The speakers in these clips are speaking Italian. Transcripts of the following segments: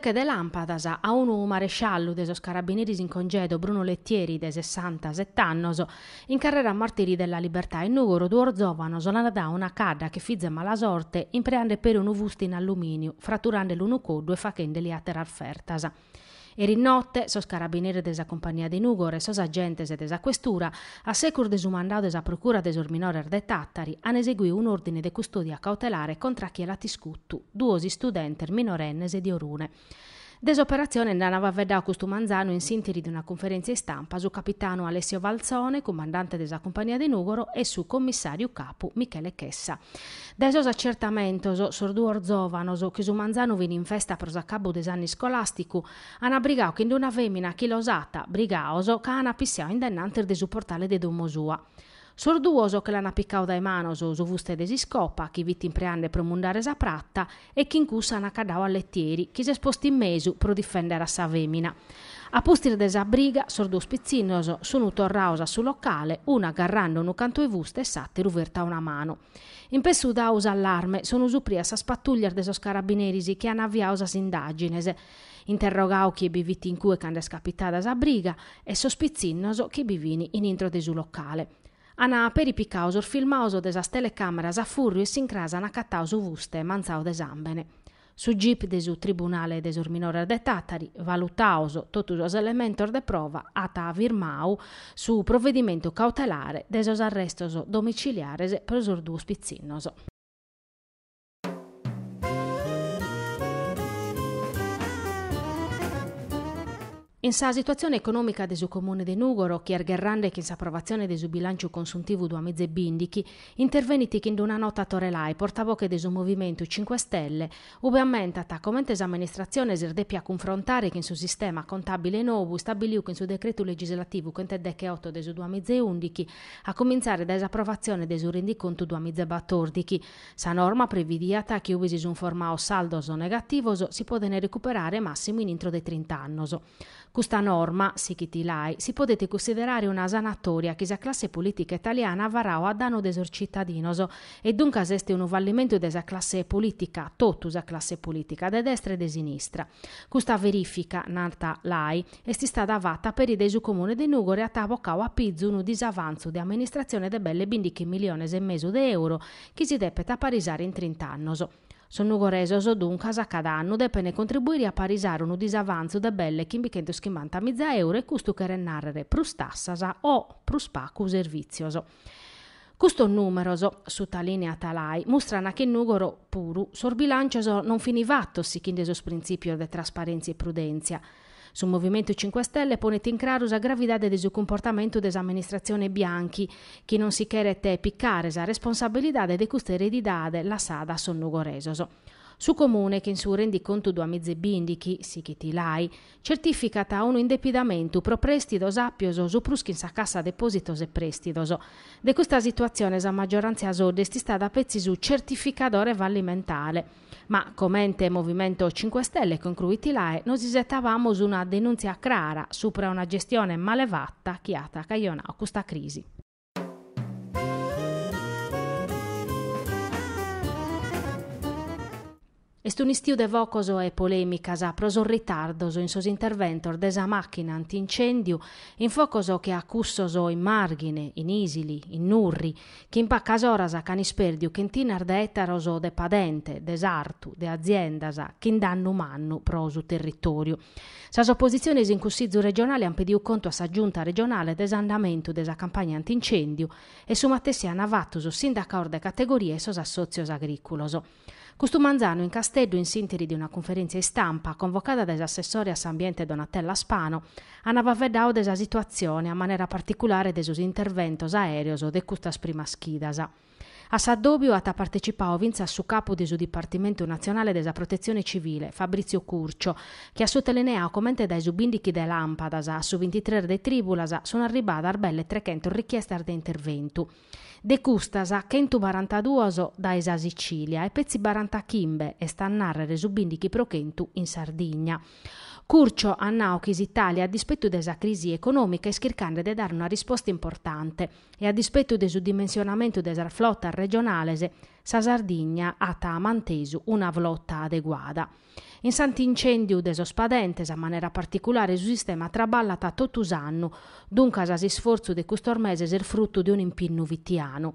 de de lampadas a un maresciallo de dei carabinieri in congedo Bruno Lettieri de 67 anni incarrerà martiri della libertà in Nugoro d'Orzovano solanadà una cadda che fizza mala sorte impreande per un vusto in alluminio fratturando l'unuco due facende li a terra fertasa. Eri notte, sos carabinieri desa compagnia di Nugore, sos agentes della questura, a secur desumandau della procura desor minorer de Tattari, han eseguì un ordine de custodia cautelare contra chi era tiscuttu, duosi studenter minorennes e di Orune. Desoperazione andava a vedere a questo manzano in sintesi di una conferenza in stampa su capitano Alessio Valzone, comandante della compagnia di Nugoro, e su commissario capo Michele Chessa. Desos accertamento so, sordu so, che su manzano viene in festa per saccabu desanni scolastico, hanno brigao che in una femmina l'osata, brigaoso, che hanno pissato in dennante del portale de Domosua. Sorduoso che la napicau dai manos vuste desi scopa, chi vitti in preanne promundare sa pratta, e chi in incussa a lettieri, chi si è sposti in mesu pro difendere a Savemina. A pustire desa briga, sordu spizzinnoso, sono torrausa sul locale, una garrando un canto e vuste e satti ruverta una mano. In pessuda usa allarme, sono usupria sa spattugliar desos carabinerisi che hanno anaviausa sindaginese. Interrogao chi biviti in cui cande scapitada sa briga e sospizzinnoso chi bivini in intro desu locale. Ana peripi causor filmauso desa telecamera a furri e sincrasa na cattauso vuste manzao desambene. Su GIP desu Tribunale desur Minore de Tatari, valutauso totusos elementor de prova ata virmau su provvedimento cautelare desos arrestos domiciliares prosor duo spizzinnoso. In sa situazione economica del comune di Nugoro, che ergherrande che in sa approvazione del bilancio consuntivo 2020, interveniti che in una nota a Torelai portavoce del Movimento 5 Stelle, ube ammentata come amministrazione serdeppia a confrontare che in suo sistema contabile nuovo stabiliu che in suo decreto legislativo quente 28 del 2011, a cominciare da esapprovazione del rendiconto 2014. Sa norma previdiata che ube si un formao saldo negativo si può ne recuperare massimo in intro dei 30 anni. Questa norma, sicchiti lai, si potete considerare una sanatoria che la classe politica italiana varrà a danno dei cittadinos e dunque esiste un fallimento della classe politica, totus classe politica, da destra e da sinistra. Questa verifica, nata lai, è stata fatta per i desu comune di Nugore a Tavocao a Pizzu un disavanzo di amministrazione de belle bindichi milioni e mezzo di euro che si depeta parisare in 30 anni. Sonnugorese dunque a cadanno deppene contribuire a parisare un disavanzo da belle che chimichento schimanta mezza euro e custo che rennarrere prustassasa o pruspacu servizioso. Questo numero, su talinea talai, mostrano che il nugoro puru, sorbilancioso non finivatto si chindeso principio di trasparenza e prudenza, sul Movimento 5 Stelle ponete in claro la gravidade do comportamento da amministrazione bianchi, che non si te piccare sa responsabilità de custere di dade la sada sonnugoresoso. Su comune che in suo rendiconto 2020, si che ti lai, certificata un indepidamento pro prestito sappioso su pruskinsa cassa depositos e prestidoso. De questa situazione sa maggioranza sode sta da pezzi su certificatore fallimentare. Ma, commente Movimento 5 Stelle con Cruiti Lae, non si settavamo su una denuncia clara sopra una gestione malevatta chiata a cagliona a questa crisi. E st'unistio de vocoso e polemica sa pros ritardoso in sos interventor de sa macchina antincendio in focoso che accussoso in margine, in isili, in nurri, che in paccasora canisperdiu chentina de ettaroso de padente, de sartu, de aziendasa, che in danno mannu prosu territorio. Sa opposizione in cussizu regionale han pediu conto a sa giunta regionale desandamento de sa campagna antincendio e su Mattessia Navattuso sindaco de categorie e sos assozios agriculoso. Costumanzano in Castello, in sintesi di una conferenza in stampa convocata dall'assessore a Sambiente Donatella Spano, andava vedao della situazione a maniera particolare dei suoi interventi aereos o de custas prima schidasa. A Saddobio ha partecipato vinza su capo del suo Dipartimento Nazionale della Protezione Civile, Fabrizio Curcio, che ha sottolineato come dai subindichi de Lampadas a su 23 de Tribulas sono arrivate arbelle 300 richieste di intervento. De Custas a 142 da Esa Sicilia e pezzi 40 chimbe e stannar resubindichi pro Kentu in Sardegna. Curcio a Naokis Italia, a dispetto della crisi economica, è cercando di dare una risposta importante e a dispetto del dimensionamento della flotta regionale, sa Sardigna ha tamantesu una flotta adeguata. In Sant'Incendio desospadentes, a maniera particolare, il sistema traballa da tottusanno, dunque si sforzo de custormese è er il frutto di un impinno vittiano.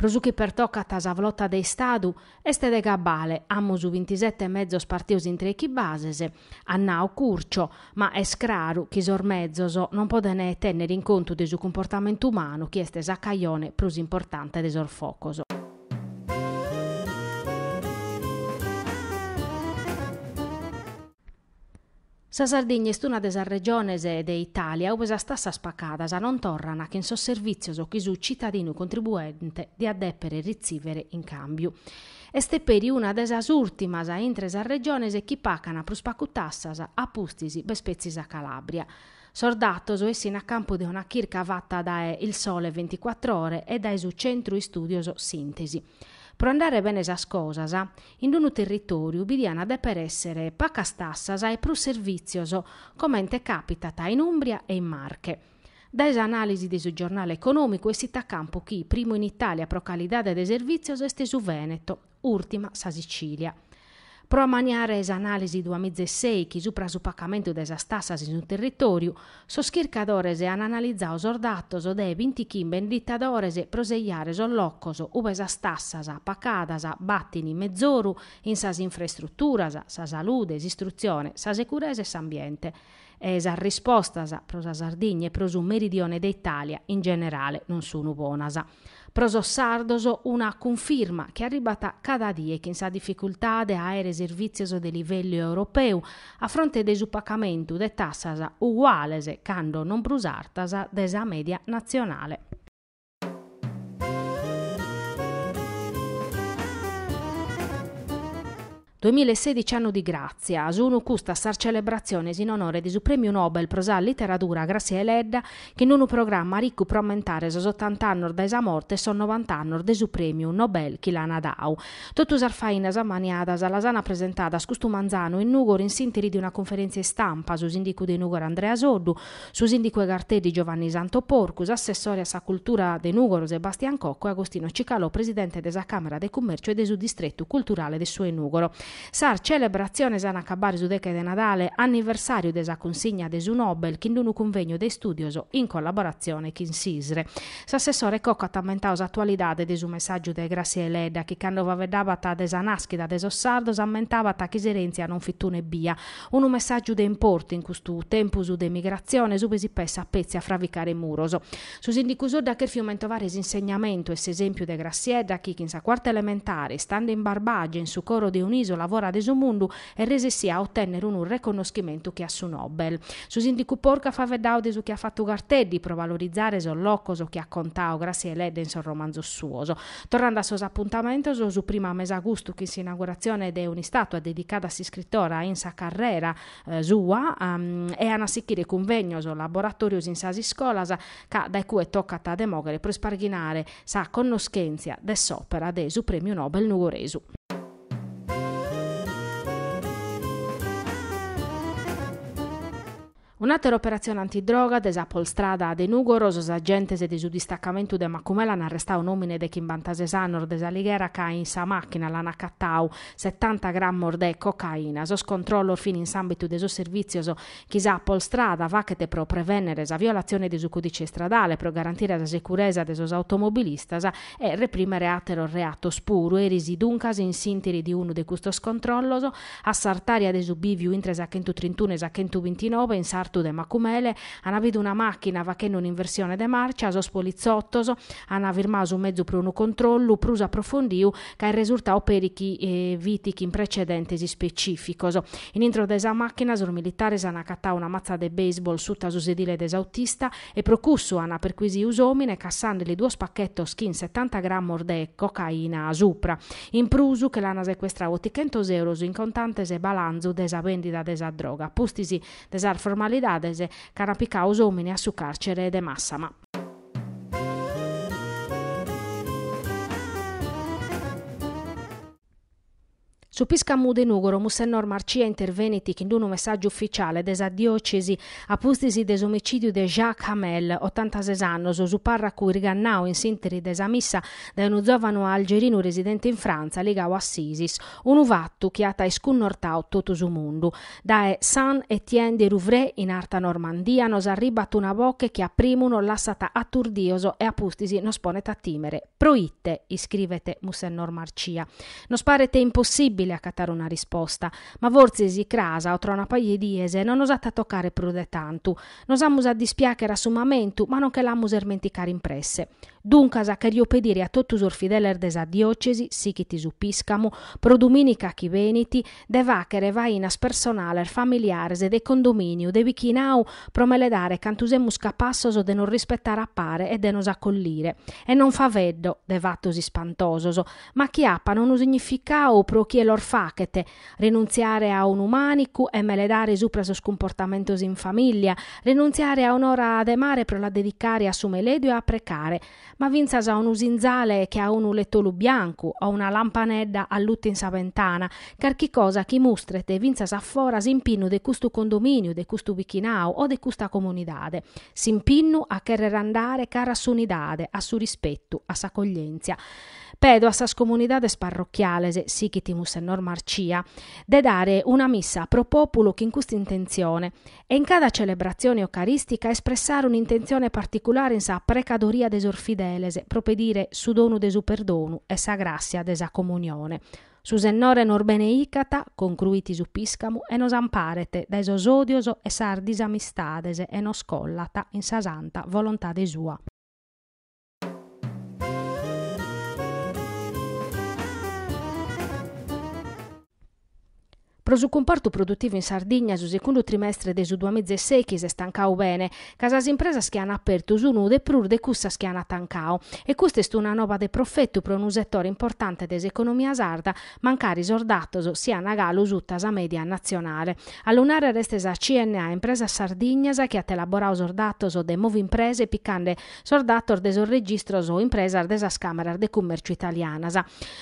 Prosuchi per tocca a tasavlotta de stadu este de gabbale, ammus 27 e mezzo spartius in trechi basese, annao curcio, ma escraru, chisor chi sormezzoso non podene tenere in conto del su comportamento umano, chi este saccaione prus importante de focoso. Sa Sardegna è una delle regioni d'Italia dove la stessa spaccata non torna che in suo servizio so chisu cittadino contribuente di adeppere e ricevere in cambio. Este peri una desas ultimas a intres a regiones e chi paga per pacutassas a pustisi bespezzis a Calabria. Sordato so essi a campo di una chirca vatta da Il Sole 24 Ore e da esu centro studioso Sintesi. Pro andare bene sa scosasa, in un territorio bidiana depper essere paca stassas e pro servizioso, commente capitata in Umbria e in Marche. Da esa analisi di del giornale economico è sita campo chi, primo in Italia pro calidade de servizios, este su Veneto, ultima sa Sicilia pro Promaniare as análises do amize 6 que supras o pagamento das taxas no território, sos cercadores han analizzato os o de 20 chim venditadores e proseiare os locos ove as tassas pacadas battini mezzoru in sas infrastrutturas, sa salude, istruzione, sa sicurezza e s'ambiente. E sa rispostas pro sa Sardigna e pro meridione d'Italia in generale non sono buonas. Proso sardoso una conferma che è arrivata cada dia che in sa difficoltà de aere servizioso de livello europeo a fronte de supacamento de tassasa ugualese quando non brusartasa desa media nazionale. 2016 anno di grazia, asunu un'ucusta sar celebrazione in onore di su premio Nobel prosa letteratura Grazia Ledda, che in un programma ricco promentare su 80 anni da esa morte e su 90 anni da su premio Nobel Chilana Dau. Tutto sarfaina samaniada alla sana presentata a Scustumanzano in Nugor in sintiri di una conferenza stampa su sindico di Nugor Andrea Soddu, su sindico e garte di Giovanni Santoporcus, assessore a sa cultura di Nugor Sebastian Cocco e Agostino Cicalo, presidente della Camera de Commercio e del suo distretto culturale de suo Enugoro. Sar celebrazione sana cabari sudeca de Nadale, anniversario desa consegna su Nobel, chindunu convegno de studioso in collaborazione con Sisre. S'assessore Cocco ha commentato l'attualità desu messaggio de Grazie Leda, che quando va vavedabata desa nascita deso sardo, s'ammentava che Serenzia non fittune bia. Un messaggio de importi in custu tempo su de migrazione, su pesipessa pezia fra fravicare muroso. Su sindicuso da che fiumento vares insegnamento e esempio de Grassiedda, chi in sa quarta elementare, stando in Barbagia, in su sucoro di un'isola, lavorare ad mondo e rese sia a ottenere un riconoscimento che a su Nobel. Susin di Cuporca fa vedaude su che ha fatto Garteddi per valorizzare so locoso che ha contato grazie a lei del romanzo suoso. Tornando a suo appuntamento, so su prima mese agosto che si inaugurazione di un'istatua dedicata a si scrittora in sa Carrera eh, sua um, e a nasicchire convegno so laboratorio in sasi scolasa che da cui è toccata a demogare per sparghinare sa conoscenza dell'opera su premio Nobel Nugoresu. Un'altra operazione antidroga desa strada a Denugo, rosos agentes de su distaccamento de Macumela hanno arrestato un omine de Chimbantase Sanor desa Lighera che in sa macchina l'hanno accattau 70 grammi di cocaina. Sos controllo fino in ambito de su servizio chi sa polstrada vacate pro prevenere sa violazione de su codice stradale pro garantire la sicurezza de sos automobilistas e reprimere atero reato spuro e risiduncas in sintiri di uno de custos controllos a Sartaria de su biviu in sa 31 e sa 29 in Sartaria partite macumele, hanno avuto una macchina facendo un'inversione de marcia, sono poliziottos, hanno firmato un mezzo per un controllo, prus approfondiu, che è risultato per chi eh, vitichi in precedenti specifico. In intro de esa macchina, i militare hanno accattato una mazza de baseball sutta su sedile de desautista e procusso hanno perquisito usomine, cassando due spacchetti skin 70 grammi de cocaina a supra. In prusu che l'hanno sequestrato 800 euro in contante se balanzo de esa vendita de esa droga. Pustisi de desar formalizzato solidades, canapicaus omine a su carcere de massama. Su Mude Nugoro, Mussennor Marcia interveniti che in un messaggio ufficiale desa diocesi apustisi desomicidio de Jacques Hamel, 86 anni, su parra cui rigannao in sinteri desa missa da un giovane algerino residente in Francia legato a Sisis, un uvattu che ha taiscunnortao tutto su mondo. Da San Etienne de Rouvray in Arta Normandia nos arriba una bocca che a primuno lassata atturdioso e apustisi nos a timere. Proitte, iscrivete Mussennor Marcia. Nos parete impossibile facile accattare una risposta, ma Vorzesi crasa o tra una paia di ese non osata toccare prude tanto, amus a dispiacere a summamentu, ma non che l'amus ermenticare impresse. Dunque, sa cherio pedire a tottus orfideler desa diocesi, sichiti supiscamu, pro dominica chi veniti, de vacere vainas personaler familiares e de condominio, de vichinau, promeledare cantusemus capassos de non rispettare a pare e de nos accollire. E non fa veddo, de vattosi spantososo, ma chi appa non usignificau pro chi è lor facete, renunziare a un umanicu e meledare supra sos comportamentos in famiglia, renunziare a un'ora de mare per la dedicare a su meledio e a precare, ma vinzas a un usinzale che a un lettolu bianco, o una lampanedda a lutta in ventana, carchi cosa chi mustrete vinzas a foras in de custu condominio, de custu vichinao o de custa comunidade, simpinno a querer andare cara a su unidade, a su rispetto, a sa accoglienza. Pedo a sas comunidades parrocchiales, sichitimus e nor Marcia, de dare una missa pro populo che in questa intenzione e in cada celebrazione eucaristica espressare un'intenzione particolare in sa precadoria de sor fidelese, propedire su dono de su perdono e sa grazia de sa comunione. Susennore nor beneicata, concruiti su piscamu, e nos amparete, da esosodioso e sardis amistadese, e nos collata in sa santa volontà de sua. Pro comparto produttivo in Sardegna, sul secondo trimestre del 2016 si stancao bene. Casas impresa schiana aperto su nude prur de cussa schiana tancao. E questa è una nuova de profetto per un settore importante dell'economia sarda, mancare sordatoso sia a galo su tasa media nazionale. All'unare restesa CNA impresa sardignasa che ha elaborato sordatoso de nuove imprese piccande sordator de registro o impresa desa scamera de commercio italiana.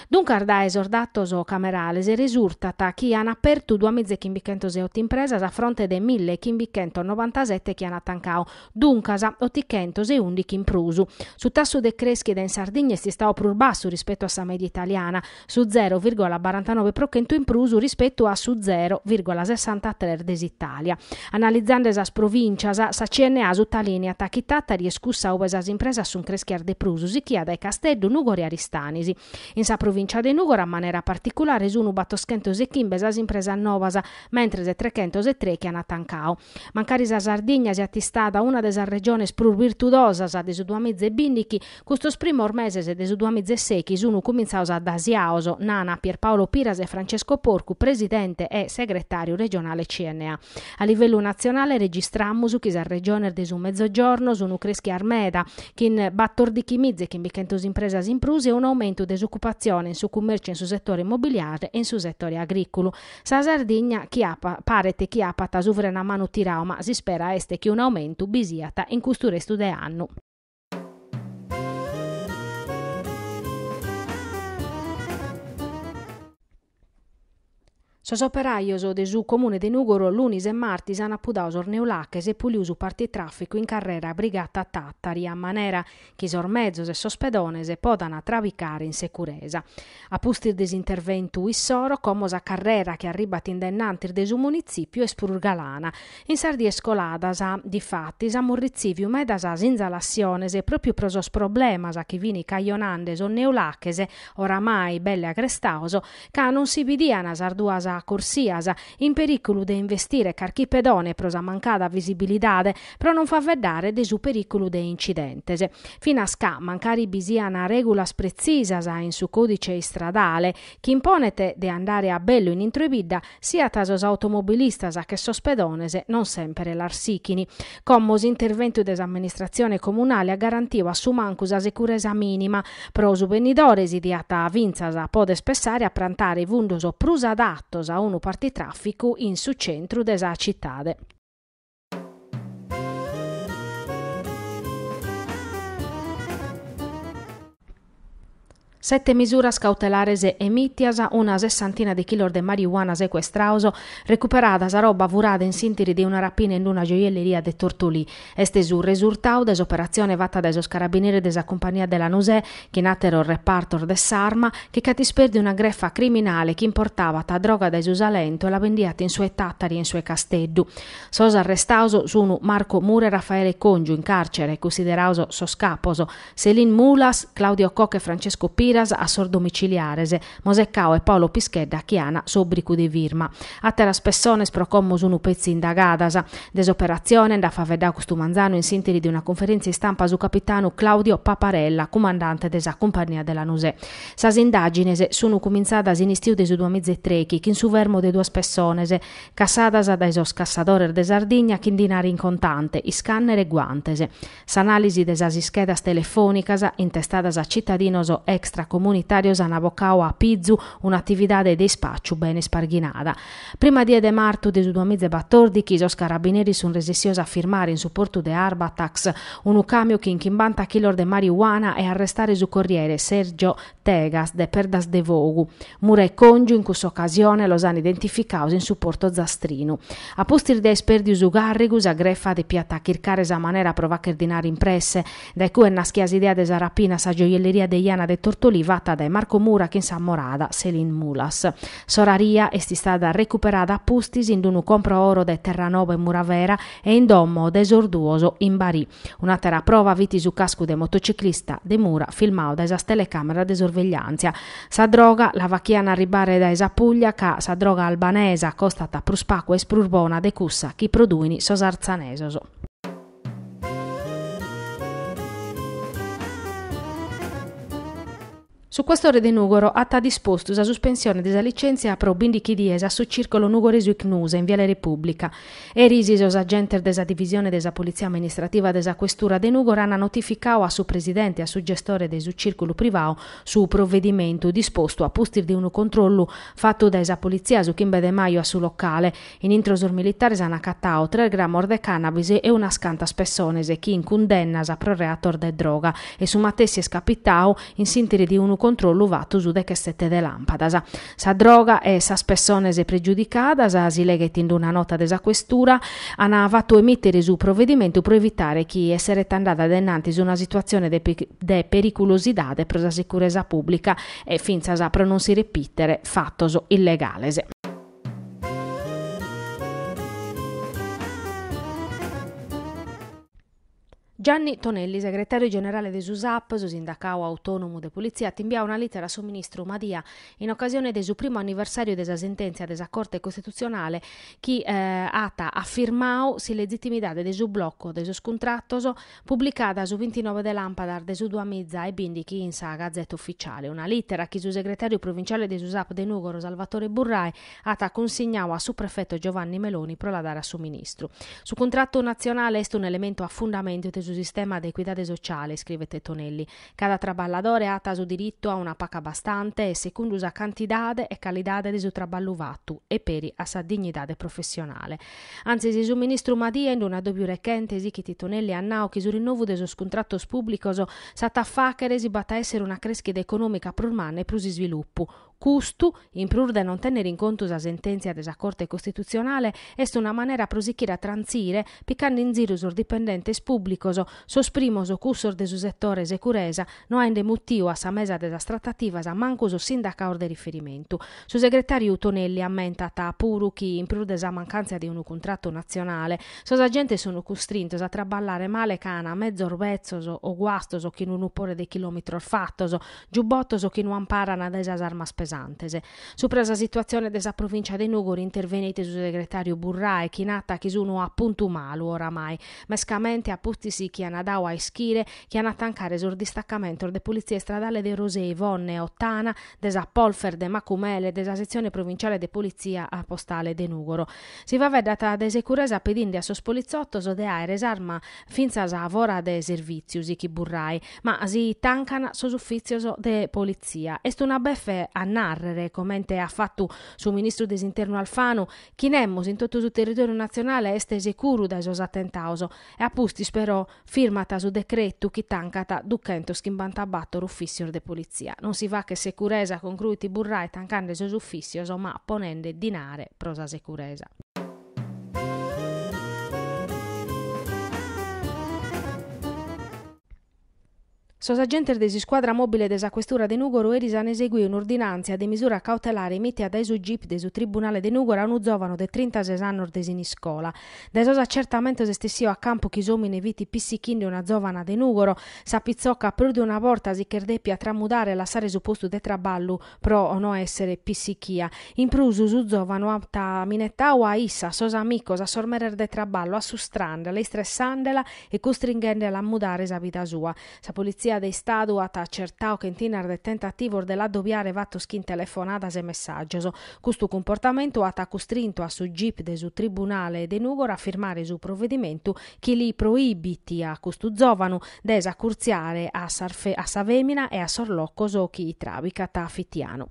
Dunque arda esordatos o camerale se risulta che hanno aperto tu per 2.508 impresa a fronte de 1.597 che hanno attaccato, dunque a 811 in prusu. Su tasso de crescita in Sardegna si sta più basso rispetto a sa media italiana, su 0,49% in prusu rispetto a su 0,63% des Italia. Analizzando esas provincias, sa CNA su talini attacchi tattari e scussa ove esas imprese sono creschiar de prusu, si chiada ai Castello, Nugori e Aristanisi. In sa provincia de Nugora, in maniera particolare, su Nubato Schento chimbe esas impresa a Novasa, mentre de 303 che hanno Natancao. Mancari sa Sardigna si attistata una delle regioni sprur virtuosa sa desu 2020, questo primo mese se desu 2016 sono cominciato ad Asiaoso, Nana, Pierpaolo Piras e Francesco Porcu, presidente e segretario regionale CNA. A livello nazionale registrammo su chi sa regione de su mezzogiorno, su Nucreschi Armeda, che in Battordichi Mizze, che in Bichentos Impresa Impruse, un aumento disoccupazione in su commercio in su settore immobiliare e in su settore agricolo. Sa Sardegna chiapa, parete chiapata suvrenamanu tirauma, si spera este che un aumento bisiata in questo resto anno. Sosò peraios de su comune de Nugoro, lunis e martis han appudaus orneulaches e pulius parte traffico in carrera brigata Tattari a Manera, chi sormezzos e sospedones e podana travicare in securesa. A pustir desinterventu issoro, comos a carrera che arriba tindennantir de su municipio e spurgalana. In Sardie scoladas a difatti sa murriziviu medas a sinzalassiones e proprio prosos problemas a chi vini caionandes o neulachese, oramai belle agrestaoso, ca non si bidiana sarduasa a Corsiasa, in pericolo di investire carchi pedone prosa mancada visibilidade, però non fa vedere su pericolo de incidentes. Fino a sca mancare bisia una regola precisa in su codice stradale chi impone di andare a bello in introibida, sia tasos automobilistas che sospedones non sempre l'arsichini. Commos intervento dell'amministrazione comunale a garantiva su mancus a sicurezza minima, prosu venidores idiata a vinzas a pode spessare a prantare i vundos prus adattos causa unu partitrafficu in su centru desa cittade. Sette misure scautelare cautelares emittias, una sessantina di chilor di marijuana sequestrauso, recuperata sa roba vurada in sintiri di una rapina in una gioielleria de Tortolì. Este su risultato des operazione fatta dai carabinieri della compagnia della Nusè, che natero repartor de Sarma, che catisperdi una greffa criminale che importava ta droga da Esusalento e la vendiata in sue tattari e in sue casteddu. Sos arrestauso sono Marco Mure e Raffaele Congiu in carcere, considerauso sos caposo, Selin Mulas, Claudio Cocche e Francesco Pira, Miras a sordomiciliarese, Mosecao e Paolo Pischedda Chiana sobricu di Virma. A terra spessones procommus unu pezzi indagadas, desoperazione da favedà costumanzano in sintesi di una conferenza stampa su capitano Claudio Paparella, comandante della compagnia della Nuse. Sas indagines sono cominciate in istiude su 2003 chi in suvermo de due spessones, cassadas da esos cassadore de Sardigna chi in dinari in contante, i scanner e guantes. S'analisi desas schedas telefonicas intestadas a cittadinoso extra extracomunitario Zanabocao a Pizzu, un'attività de espaço bem sparghinata. Prima die de martu de 2014, os carabineri sono resistiosi a firmare in supporto de Arbatax un ucamio che inchimbanta killer de marijuana e arrestare su corriere Sergio Tegas de Perdas de Vogu. Mura e Congiu in occasione lo hanno identificato in supporto Zastrino. A postir de esperdi usugarrigus a greffa de piatta kirkare sa manera provacher dinari impresse, da cui è naschias idea de sarapina sa gioielleria de Iana de Tortura Tolivata da Marco Mura che sa morada Selin Mulas. Soraria è stata recuperata a Pustis in un compro oro da Terranova e Muravera e in domo desorduoso in Bari. Un'altra prova viti su casco de motociclista de Mura filmato da esa telecamera de sorveglianza. Sa droga la vacchiana ribare da esa Puglia ca sa droga albanesa costata pruspacqua e sprurbona de cussa chi produini sosarzanese. Su quest'ore di Nugoro atta disposto la sospensione della licenza pro bindichi diesa su circolo Nugoresu Icnusa in Viale Repubblica e risiso agenter della divisione della polizia amministrativa della questura di Nugoro hanno notificato a suo presidente e a suo gestore del circolo privato su provvedimento disposto a postir di un controllo fatto dalla polizia su Kimbe De Maio a suo locale. In introsor militare hanno accattato 3 grammi di cannabis e una scanta spessonese che in condenna sa pro reator de droga e su Matessi è scapitao in sintesi di un controllo contro l'uvato sulle cassette de lampadas. Sa droga e sa spessone se pregiudicata, sa si lega in una nota desa questura, hanno fatto emettere su provvedimento per evitare chi essere andata denanti su una situazione de, de pericolosità de la sicurezza pubblica e finza sa pronunciare ripetere fatto fattos illegales. Gianni Tonelli, segretario generale di SUSAP, su sindacato autonomo de polizia, ti invia una lettera al suo ministro Madia in occasione del suo primo anniversario della sentenza della Corte Costituzionale che eh, ata affermao si legittimità del suo blocco, del suo scontratto pubblicata su 29 de lampada del suo 2 mezza e bindichi in sa gazzetta ufficiale. Una lettera che il segretario provinciale di SUSAP de Nugoro, Salvatore Burrai, ata consegnao a suo prefetto Giovanni Meloni per la dare a suo ministro. Su contratto nazionale è un elemento a fondamento del su sistema di equità sociale, scrive Tettonelli. Cada traballadore ha taso diritto a una paga bastante e secondo usa cantidade e calidade di su traballo vattu e peri a sa dignidade professionale. Anzi, si suministra ministro Madia in una doppia recentesi che Tettonelli annao che su rinnovo dei suoi contratti pubblici sa che resi batta essere una crescita economica per umane e per sviluppo Custu, imprur de non tenere in conto sa sentenzia della Corte Costituzionale, est una maniera prosichira transire, piccando in giro sur dipendentes pubblicoso, sosprimos cursor de su settore securesa, no ende mutio a sa mesa della strattativa sa mancuso sindaca or de riferimento. Su segretario Tonelli ammenta ta puru chi imprur de sa mancanza di un contratto nazionale, sos agente sono costrintos a traballare male cana mezzo orbezzoso o guastoso chi non upore de chilometro fattoso, giubbottoso chi non amparana de esas armas pesanti presantese. Su presa situazione della provincia di Nuguri intervenite su segretario Burrae, chi nata chi sono a Puntumalu oramai, mescamente a Puttisi chi anadao a Ischire, chi anatancare sul distaccamento de polizie stradale de Rosei, Vonne, Ottana, desa Polfer de Macumele, desa sezione provinciale de polizia a postale de Nugoro. Si va vedata desecuresa pedindia sospolizzotto poliziotto sodea e resarma finza savora de serviziusi chi Burrai, ma si tancana sos uffizioso de polizia. Est una beffe a narrere, commente ha fatto su ministro dell'interno Alfano, chi nemmo in tutto il territorio nazionale è sicuro da esos attentauso e a pustis però firmata su decreto chi tancata ducento schimbantabattor uffissio de polizia. Non si va che securesa con cruiti burrai tancando esos uffissioso ma ponende dinare prosa securesa. Sosa Sosagente desi squadra mobile desa questura de Nugoro erisan esegui un'ordinanza de misura cautelare emittea dai su GIP desu Tribunale de Nugoro a un zovano de 36 anni desini scola. De sosa certamente se stessio a campo chi somine viti pissichinde una zovana de Nugoro, sa pizzocca per di una volta si cherdeppia tramudare la sare su posto de traballu pro o no essere pissichia. In prusu su zovano apta a issa sosa amicosa sormerer de traballo a sustrandela, stressandela e costringendela a mudare sa vita sua. Sa polizia polizia de Staduat accertao che in intinar del tentativo de l'addobbiare vattoskin telefonadas e messaggi. Questo comportamento ha costrinto a su GIP de su tribunale de Nugor a firmare su provvedimento che li proibiti a custu giovanu des accurziare a, a Savemina e a Sorloccoso chi trabica ta Fittiano.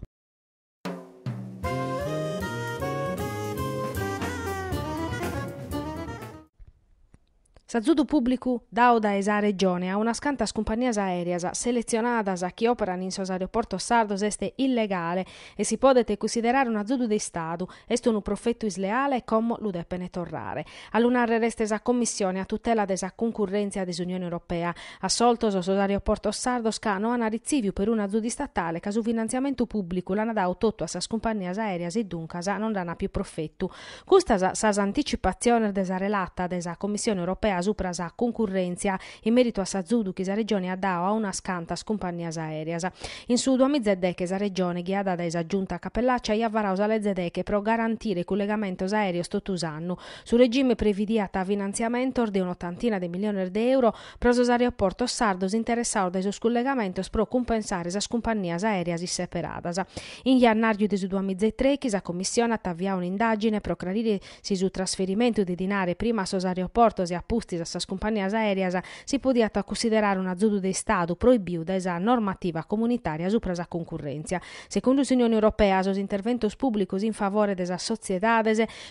Sazzudu zudu dao da esa regione a una scanta scumpagnia aerea selezionata a chi opera in sos aeroporto sardos est illegale e si podete considerare una zudu di Stato, est un profetto isleale e commo lu torrare. All'unare reste sa commissione a tutela desa concorrenza des'Unione Europea, assolto sos aeroporto sardos ca non hanno per una zudu statale ca finanziamento pubblico l'hanno dato tutto a sa scumpagnia aerea e dunque non danna più profetto. Custa sa anticipazione desa relata desa Commissione Europea supras a konkurrencia in merito a sa zudukis a regione adao a unas cantas compagnias aereas. In sudo a mizzedeches a regione ghiada da esaggiunta capellaccia e avvaraus alle zedeche pro garantire collegamento aereo stottusanno. Su regime previdiata finanziamento di un'ottantina di milioni di euro pro aeroporto sardos interessato da sus collegamento pro compensare sa compagnias aereas separadas. In giannario gennaio del 2003 la Commissione ha avviato un'indagine pro chiarire se sul trasferimento di denari prima sos aeroportos e a istisa skupanja aerija si podijata considerare una zona di Stato proibita da normativa comunitaria sopra la concorrenza. Secondo l'Unione Europea, gli interventi pubblici in favore della società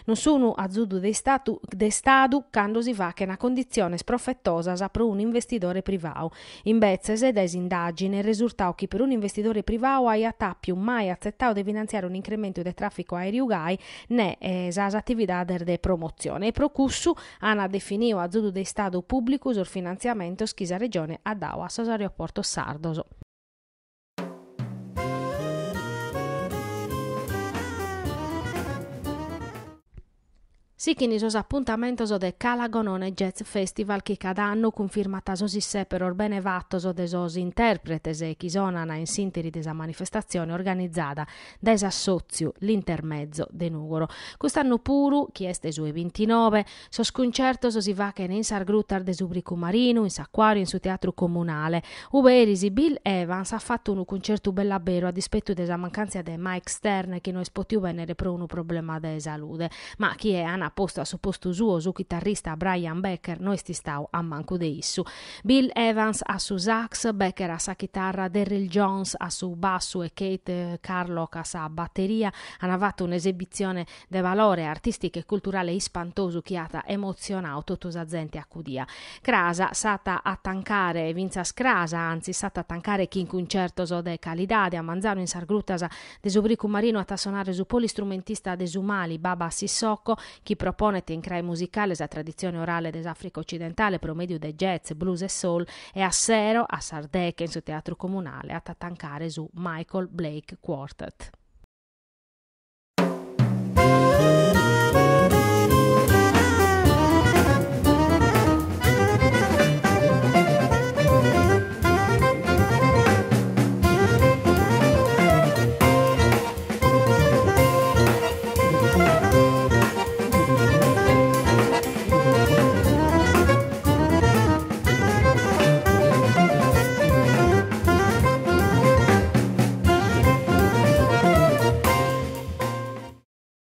non sono a zona di Stato, de stato quando si va che è una condizione sprofettosa per un investitore privato. In Bezzese, da indagini, risulta che per un investitore privato ha a più mai accettato di finanziare un incremento del traffico aereo né esas eh, attività de promozione. E Procussu ha definito a zona do Estado Público os financiamentos que a região adao a Cesario Porto Sardoso. appuntamento appuntamentoso de Calagonone Jazz Festival che cada anno confirmatasosi se per orbene vatto vattoso desosi interpretes e chisonana in sintiri desa manifestazione organizzata da Esassozio l'intermezzo de Nugoro. Quest'anno puru, chi este sui 29, so sconcerto concertos si va che in Sargruttar de Subricu Marino, in Sacquario, in su teatro comunale. Uberisi Bill Evans ha fatto un concerto bellabero a dispetto desa mancanza de Mike Stern che non è venere pro un problema de salute, ma chi è Anna posta suo posto suo su chitarrista Brian Becker, noi sti stau a manco de issu. Bill Evans a su sax, Becker a sa chitarra, Daryl Jones a su basso e Kate Carlock a sa batteria, hanno fatto un'esibizione de valore artistica e culturale ispantoso chiata emozionau tutta la gente accudia. Crasa sata a tancare Vinza Scrasa, anzi sata a tancare chi in concerto so de calidade a Manzano in Sargrutasa de Subricu Marino a tassonare su polistrumentista de Sumali Baba Sissocco, chi propone in crai musicale la tradizione orale dell'Africa occidentale, promedio del jazz, blues e soul, e a Sero, a Sardè, in suo teatro comunale, a Tatancare su Michael Blake Quartet.